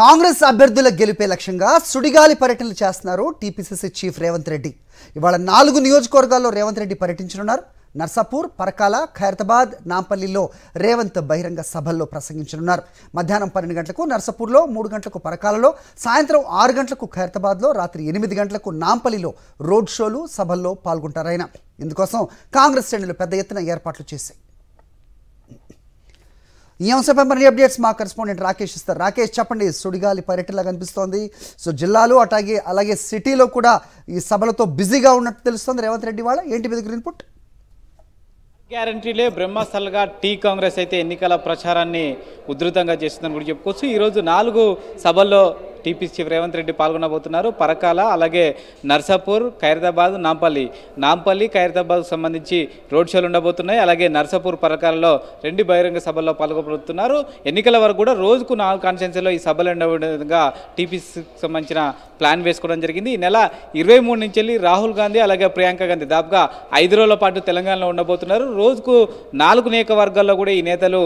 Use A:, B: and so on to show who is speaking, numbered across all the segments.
A: కాంగ్రెస్ అభ్యర్థుల గెలిపే లక్ష్యంగా సుడిగాలి పర్యటనలు చేస్తున్నారు టీపీసీసీ చీఫ్ రేవంత్ రెడ్డి ఇవాళ నాలుగు నియోజకవర్గాల్లో రేవంత్ రెడ్డి పర్యటించనున్నారు నర్సాపూర్ పరకాల ఖైరతాబాద్ నాంపల్లిలో రేవంత్ బహిరంగ సభల్లో ప్రసంగించనున్నారు మధ్యాహ్నం పన్నెండు గంటలకు నర్సాపూర్లో మూడు గంటలకు పరకాలలో సాయంత్రం ఆరు గంటలకు ఖైరతాబాద్లో రాత్రి ఎనిమిది గంటలకు నాంపల్లిలో రోడ్ షోలు సభల్లో పాల్గొంటారు ఆయన ఇందుకోసం కాంగ్రెస్ శ్రేణులు పెద్ద ఎత్తున ఏర్పాట్లు చేశాయి ఈ అంశంపై మరిన్ని అప్డేట్స్ మా కరెస్పాండెంట్ రాకేష్ ఇస్తారు రాకేష్ చెప్పండి సుడిగాలి పర్యటనలా కనిపిస్తోంది సో జిల్లాలు అట్లాగే అలాగే సిటీలో కూడా ఈ సభలతో బిజీగా ఉన్నట్టు తెలుస్తుంది రేవంత్ రెడ్డి వాళ్ళ ఏంటి మీ దగ్గర ఇన్పుట్
B: గ్యారంటీలే బ్రహ్మస్థల్గా టీ కాంగ్రెస్ అయితే ఎన్నికల ప్రచారాన్ని ఉధృతంగా చేస్తుందని కూడా చెప్పుకోవచ్చు ఈరోజు నాలుగు సభల్లో టీపీ చీఫ్ రేవంత్ రెడ్డి పాల్గొనబోతున్నారు పరకాల అలాగే నర్సాపూర్ ఖైరదాబాద్ నాంపల్లి నాంపల్లి ఖైరదాబాద్ సంబంధించి రోడ్ షోలు ఉండబోతున్నాయి అలాగే నర్సాపూర్ పరకాలలో రెండు బహిరంగ సభల్లో పాల్గొనబోతున్నారు ఎన్నికల వరకు కూడా రోజుకు నాలుగు కాన్స్టెన్సీలో ఈ సభలు ఉండగా టీపీసీకి సంబంధించిన ప్లాన్ వేసుకోవడం జరిగింది ఈ నెల ఇరవై మూడు నుంచి వెళ్ళి రాహుల్ గాంధీ అలాగే ప్రియాంక గాంధీ దాదాపుగా ఐదు రోజుల పాటు తెలంగాణలో ఉండబోతున్నారు రోజుకు నాలుగు నియోజకవర్గాల్లో కూడా ఈ నేతలు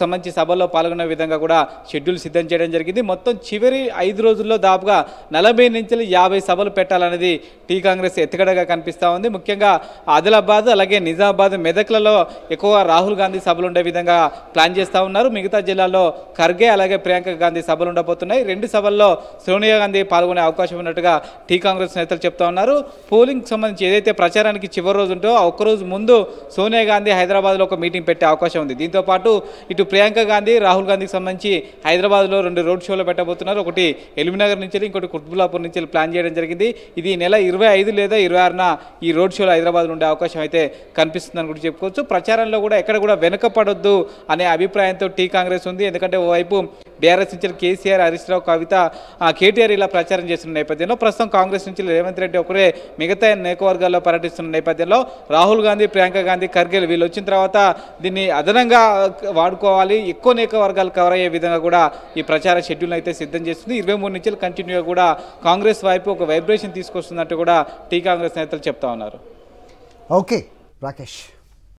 B: సంబంధించి సభల్లో పాల్గొనే విధంగా కూడా షెడ్యూల్ సిద్ధం చేయడం జరిగింది మొత్తం చివరి ఐదు ఐదు రోజుల్లో దాపుగా నలభై నుంచి యాభై సభలు పెట్టాలనేది టీ కాంగ్రెస్ ఎత్తుగడగా కనిపిస్తూ ఉంది ముఖ్యంగా ఆదిలాబాద్ అలాగే నిజామాబాద్ మెదక్లలో ఎక్కువగా రాహుల్ గాంధీ సభలు ఉండే విధంగా ప్లాన్ చేస్తూ ఉన్నారు మిగతా జిల్లాల్లో ఖర్గే అలాగే ప్రియాంక గాంధీ సభలు ఉండబోతున్నాయి రెండు సభల్లో సోనియా గాంధీ పాల్గొనే అవకాశం ఉన్నట్టుగా టీ కాంగ్రెస్ నేతలు చెప్తా ఉన్నారు పోలింగ్కి సంబంధించి ఏదైతే ప్రచారానికి చివరి రోజు ఉంటో ఆ ఒక్కరోజు ముందు సోనియా గాంధీ హైదరాబాద్లో ఒక మీటింగ్ పెట్టే అవకాశం ఉంది దీంతోపాటు ఇటు ప్రియాంక గాంధీ రాహుల్ గాంధీకి సంబంధించి హైదరాబాద్లో రెండు రోడ్ షోలు పెట్టబోతున్నారు ఒకటి ఎల్మినగర్ నుంచి ఇంకోటి కుత్బులాపూర్ నుంచి ప్లాన్ చేయడం జరిగింది ఇది నెల ఇరవై ఐదు లేదా ఇరవై ఆరున ఈ రోడ్ షోలో హైదరాబాద్లో ఉండే అవకాశం అయితే కనిపిస్తుందని కూడా చెప్పుకోవచ్చు ప్రచారంలో కూడా ఎక్కడ కూడా వెనుకపడొద్దు అనే అభిప్రాయంతో టీ కాంగ్రెస్ ఉంది ఎందుకంటే ఓవైపు బీఆర్ఎస్ నుంచి కేసీఆర్ హరీష్ రావు కవిత కేటీఆర్ ఇలా ప్రచారం చేస్తున్న నేపథ్యంలో ప్రస్తుతం కాంగ్రెస్ నుంచి రేవంత్ రెడ్డి ఒకరే మిగతా నేకవర్గాల్లో పర్యటిస్తున్న నేపథ్యంలో రాహుల్ గాంధీ ప్రియాంక గాంధీ ఖర్గే వీళ్ళు వచ్చిన తర్వాత దీన్ని అదనంగా వాడుకోవాలి ఎక్కువ నేకవర్గాలు కవర్ అయ్యే విధంగా కూడా ఈ ప్రచార షెడ్యూల్ అయితే సిద్ధం చేస్తుంది ఇరవై మూడు నుంచి కంటిన్యూగా కూడా కాంగ్రెస్ వైపు ఒక వైబ్రేషన్ తీసుకొస్తుందంటూ కూడా టీ కాంగ్రెస్ నేతలు చెప్తా ఉన్నారు
A: ఓకే రాకేష్